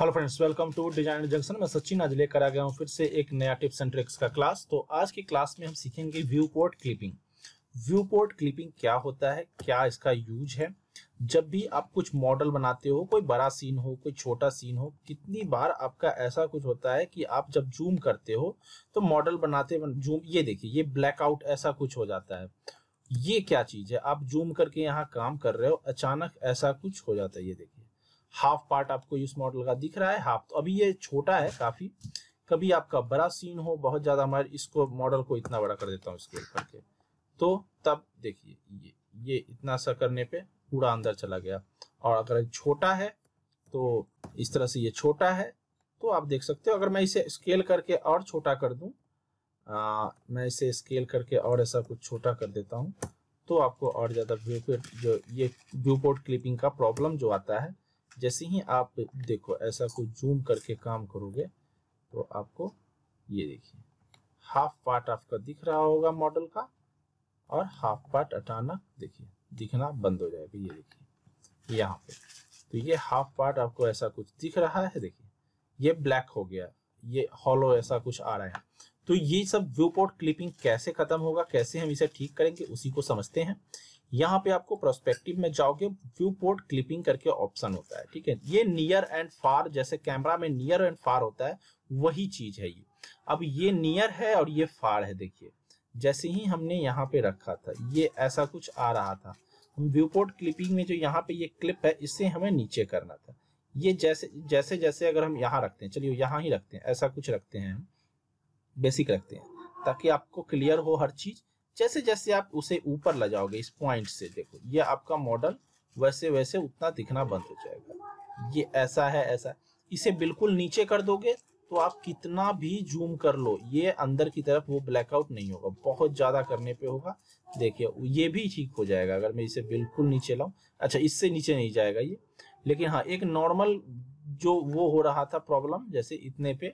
hello friends welcome to design junction मैं सचिन आज लेकर आ गया हूँ फिर से एक नया टिप्स एंड ट्रिक्स का क्लास तो आज की क्लास में हम सीखेंगे viewport clipping viewport clipping क्या होता है क्या इसका यूज है जब भी आप कुछ मॉडल बनाते हो कोई बड़ा सीन हो कोई छोटा सीन हो कितनी बार आपका ऐसा कुछ होता है कि आप जब जूम करते हो तो मॉडल बनाते जूम ये देखिए ये ब्लैकआउट ऐसा कुछ हो जाता है ये क्या चीज़ है आप जूम करके यहाँ काम कर रहे हो अचानक ऐसा कुछ हो जाता है ये देखिए हाफ पार्ट आपको इस मॉडल का दिख रहा है हाफ तो अभी ये छोटा है काफ़ी कभी आपका बड़ा सीन हो बहुत ज़्यादा हमारे इसको मॉडल को इतना बड़ा कर देता हूँ स्केल करके तो तब देखिए ये ये इतना सा करने पे पूरा अंदर चला गया और अगर छोटा है तो इस तरह से ये छोटा है तो आप देख सकते हो अगर मैं इसे स्केल करके और छोटा कर दूं आ, मैं इसे स्केल करके और ऐसा कुछ छोटा कर देता हूं तो आपको और ज़्यादा व्यू जो ये व्यूपोर्ट क्लिपिंग का प्रॉब्लम जो आता है जैसे ही आप देखो ऐसा कुछ जूम करके काम करोगे तो आपको ये देखिए हाफ पार्ट आपका दिख रहा होगा मॉडल का और हाफ पार्ट अचानक देखिए दिखना बंद हो जाएगा ये देखिए यहाँ पे तो ये हाफ पार्ट आपको ऐसा कुछ दिख रहा है देखिए ये ब्लैक हो गया ये हॉलो ऐसा कुछ आ रहा है तो ये सब व्यू पोर्ट क्लिपिंग कैसे खत्म होगा कैसे हम इसे ठीक करेंगे उसी को समझते हैं यहाँ पे आपको प्रोस्पेक्टिव में जाओगे व्यू पोर्ट क्लिपिंग करके ऑप्शन होता है ठीक है ये नियर एंड फार जैसे कैमरा में नियर एंड फार होता है वही चीज है ये अब ये नियर है और ये फार है देखिए जैसे ही हमने यहाँ पे रखा था ये ऐसा कुछ आ रहा था हम व्यू पोर्ट क्लिपिंग में जो यहाँ पे ये क्लिप है इससे हमें नीचे करना था ये जैसे जैसे जैसे अगर हम यहाँ रखते हैं चलिए यहाँ ही रखते हैं ऐसा कुछ रखते हैं हम बेसिक रखते हैं ताकि आपको क्लियर हो हर चीज जैसे जैसे आप उसे ऊपर ले जाओगे इस पॉइंट से देखो ये आपका मॉडल वैसे वैसे उतना दिखना बंद हो जाएगा ये ऐसा है ऐसा इसे बिल्कुल नीचे कर दोगे तो आप कितना भी जूम कर लो ये अंदर की तरफ वो ब्लैकआउट नहीं होगा बहुत ज़्यादा करने पे होगा देखिए ये भी ठीक हो जाएगा अगर मैं इसे बिल्कुल नीचे लाऊं अच्छा इससे नीचे नहीं जाएगा ये लेकिन हाँ एक नॉर्मल जो वो हो रहा था प्रॉब्लम जैसे इतने पे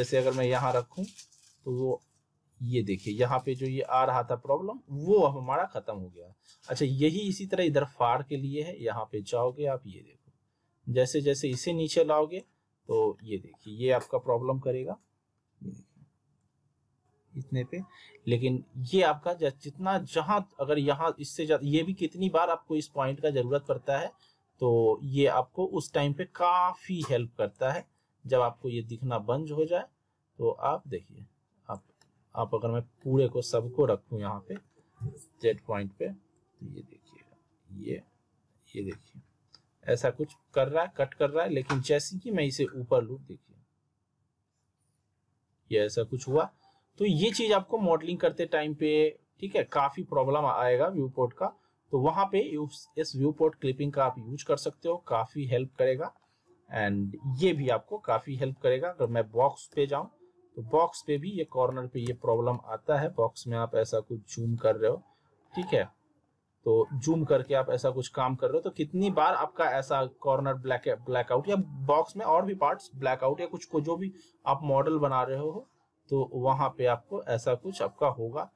जैसे अगर मैं यहाँ रखूँ तो वो ये देखिए यहाँ पे जो ये आ रहा था प्रॉब्लम वो हमारा खत्म हो गया अच्छा यही इसी तरह इधर फाड़ के लिए है यहाँ पे जाओगे आप ये देखो जैसे जैसे इसे नीचे लाओगे तो ये देखिए ये आपका प्रॉब्लम करेगा इतने पे लेकिन ये आपका जितना जहां अगर यहाँ इससे ज्यादा ये भी कितनी बार आपको इस पॉइंट का जरूरत पड़ता है तो ये आपको उस टाइम पे काफी हेल्प करता है जब आपको ये दिखना बंद हो जाए तो आप देखिए आप अगर मैं पूरे को सबको रखूँ यहाँ पे जेड पॉइंट पे तो ये देखिएगा ये ये देखिए ऐसा कुछ कर रहा है कट कर रहा है लेकिन जैसे कि मैं इसे ऊपर लू देखिए ये ऐसा कुछ हुआ तो ये चीज आपको मॉडलिंग करते टाइम पे ठीक है काफी प्रॉब्लम आएगा व्यू पोर्ट का तो वहां पे इस व्यू पोर्ट क्लिपिंग का आप यूज कर सकते हो काफी हेल्प करेगा एंड ये भी आपको काफी हेल्प करेगा अगर मैं बॉक्स पे जाऊं तो बॉक्स पे भी ये कॉर्नर पे ये प्रॉब्लम आता है बॉक्स में आप ऐसा कुछ जूम कर रहे हो ठीक है तो जूम करके आप ऐसा कुछ काम कर रहे हो तो कितनी बार आपका ऐसा कॉर्नर ब्लैक ब्लैकआउट या बॉक्स में और भी पार्ट्स ब्लैकआउट या कुछ को जो भी आप मॉडल बना रहे हो तो वहां पे आपको ऐसा कुछ आपका होगा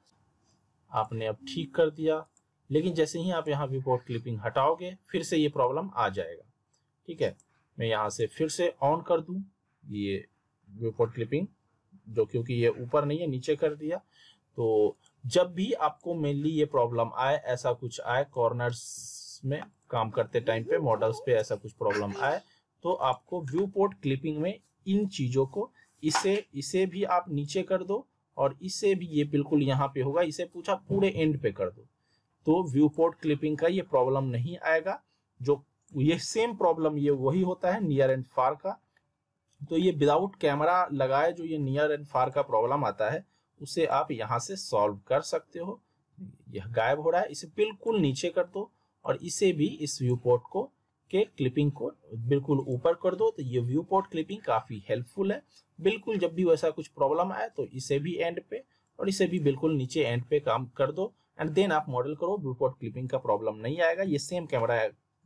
आपने अब ठीक कर दिया लेकिन जैसे ही आप यहाँ विपोर्ट क्लिपिंग हटाओगे फिर से ये प्रॉब्लम आ जाएगा ठीक है मैं यहाँ से फिर से ऑन कर दूँ ये विपोर्ट क्लिपिंग जो क्योंकि ये ऊपर नहीं है नीचे कर दिया तो जब भी आपको मेनली ये प्रॉब्लम आए ऐसा कुछ आए कॉर्नर्स में काम करते टाइम पे मॉडल्स पे ऐसा कुछ प्रॉब्लम आए तो आपको व्यू पोर्ट क्लिपिंग में इन चीज़ों को इसे इसे भी आप नीचे कर दो और इसे भी ये बिल्कुल यहाँ पे होगा इसे पूछा पूरे एंड पे कर दो तो व्यू पोर्ट क्लिपिंग का ये प्रॉब्लम नहीं आएगा जो ये सेम प्रॉब्लम ये वही होता है नियर एंड फार का तो ये विदाउट कैमरा लगाए जो ये नियर एंड फार का प्रॉब्लम आता है उसे आप यहाँ से सॉल्व कर सकते हो यह गायब हो रहा है इसे बिल्कुल नीचे कर दो और इसे भी इस व्यू पोर्ट को के क्लिपिंग को बिल्कुल ऊपर कर दो तो ये व्यू पोर्ट क्लिपिंग काफ़ी हेल्पफुल है बिल्कुल जब भी वैसा कुछ प्रॉब्लम आए तो इसे भी एंड पे और इसे भी बिल्कुल नीचे एंड पे काम कर दो एंड देन आप मॉडल करो व्यू पोर्ट क्लिपिंग का प्रॉब्लम नहीं आएगा ये सेम कैमरा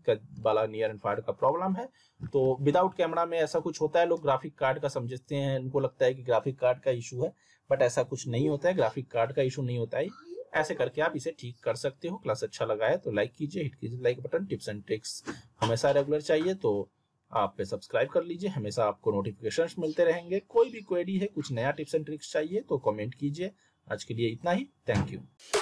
का वाला नियर एंड फायर का प्रॉब्लम है तो विदाउट कैमरा में ऐसा कुछ होता है लोग ग्राफिक कार्ड का समझते हैं उनको लगता है कि ग्राफिक कार्ड का इशू है बट ऐसा कुछ नहीं होता है ग्राफिक कार्ड का इशू नहीं होता है ऐसे करके आप इसे ठीक कर सकते हो क्लास अच्छा लगा है तो लाइक कीजिए हिट कीजिए like button tips and tricks हमेशा रेगुलर चाहिए तो आप पे सब्सक्राइब कर लीजिए हमेशा आपको नोटिफिकेशन मिलते रहेंगे कोई भी क्वेरी है कुछ नया टिप्स एंड ट्रिक्स चाहिए तो कॉमेंट कीजिए आज के लिए इतना ही थैंक यू